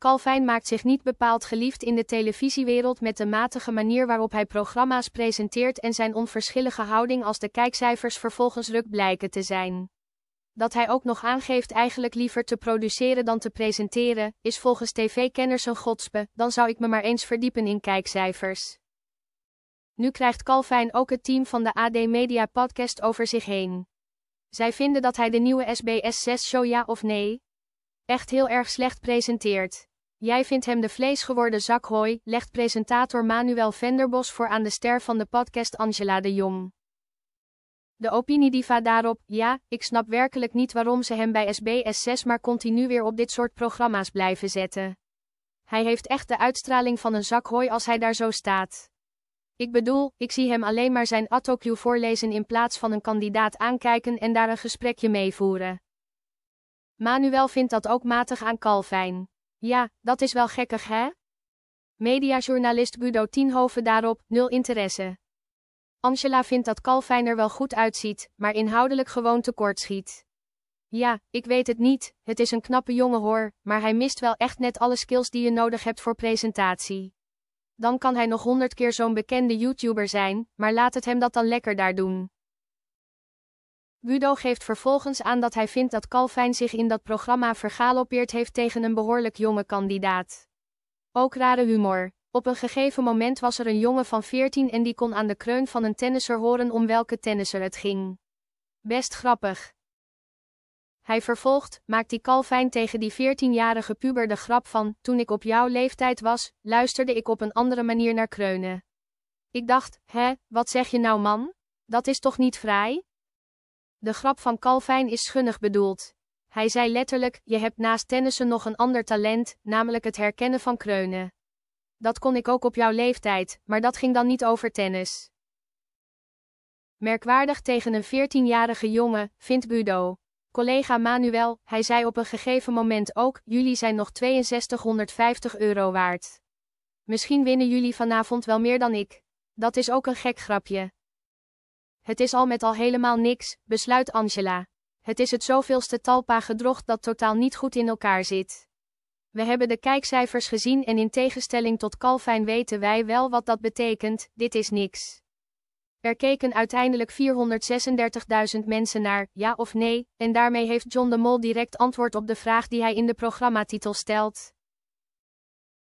Calvin maakt zich niet bepaald geliefd in de televisiewereld met de matige manier waarop hij programma's presenteert en zijn onverschillige houding als de kijkcijfers vervolgens ruk blijken te zijn. Dat hij ook nog aangeeft eigenlijk liever te produceren dan te presenteren, is volgens tv-kenners een godspe, dan zou ik me maar eens verdiepen in kijkcijfers. Nu krijgt Calvin ook het team van de AD Media podcast over zich heen. Zij vinden dat hij de nieuwe SBS 6 show ja of nee echt heel erg slecht presenteert. Jij vindt hem de vleesgeworden zakhooi, legt presentator Manuel Venderbos voor aan de ster van de podcast Angela de Jong. De opiniediva daarop, ja, ik snap werkelijk niet waarom ze hem bij SBS6 maar continu weer op dit soort programma's blijven zetten. Hij heeft echt de uitstraling van een zakhooi als hij daar zo staat. Ik bedoel, ik zie hem alleen maar zijn autocue voorlezen in plaats van een kandidaat aankijken en daar een gesprekje mee voeren. Manuel vindt dat ook matig aan Calvijn. Ja, dat is wel gekkig hè? Mediajournalist Budo Tienhoven daarop, nul interesse. Angela vindt dat Calvijn er wel goed uitziet, maar inhoudelijk gewoon tekortschiet. schiet. Ja, ik weet het niet, het is een knappe jongen hoor, maar hij mist wel echt net alle skills die je nodig hebt voor presentatie. Dan kan hij nog honderd keer zo'n bekende YouTuber zijn, maar laat het hem dat dan lekker daar doen. Budo geeft vervolgens aan dat hij vindt dat Calvijn zich in dat programma vergalopeerd heeft tegen een behoorlijk jonge kandidaat. Ook rare humor. Op een gegeven moment was er een jongen van 14 en die kon aan de kreun van een tennisser horen om welke tennisser het ging. Best grappig. Hij vervolgt, maakt die Calvijn tegen die 14-jarige puber de grap van, toen ik op jouw leeftijd was, luisterde ik op een andere manier naar kreunen. Ik dacht, hè, wat zeg je nou man? Dat is toch niet vrij? De grap van Calvijn is schunnig bedoeld. Hij zei letterlijk: Je hebt naast tennissen nog een ander talent, namelijk het herkennen van kreunen. Dat kon ik ook op jouw leeftijd, maar dat ging dan niet over tennis. Merkwaardig tegen een 14-jarige jongen, vindt Budo. Collega Manuel, hij zei op een gegeven moment ook: Jullie zijn nog 6250 euro waard. Misschien winnen jullie vanavond wel meer dan ik. Dat is ook een gek grapje. Het is al met al helemaal niks, besluit Angela. Het is het zoveelste talpa gedrocht dat totaal niet goed in elkaar zit. We hebben de kijkcijfers gezien en in tegenstelling tot Calvin weten wij wel wat dat betekent, dit is niks. Er keken uiteindelijk 436.000 mensen naar, ja of nee, en daarmee heeft John de Mol direct antwoord op de vraag die hij in de programmatitel stelt.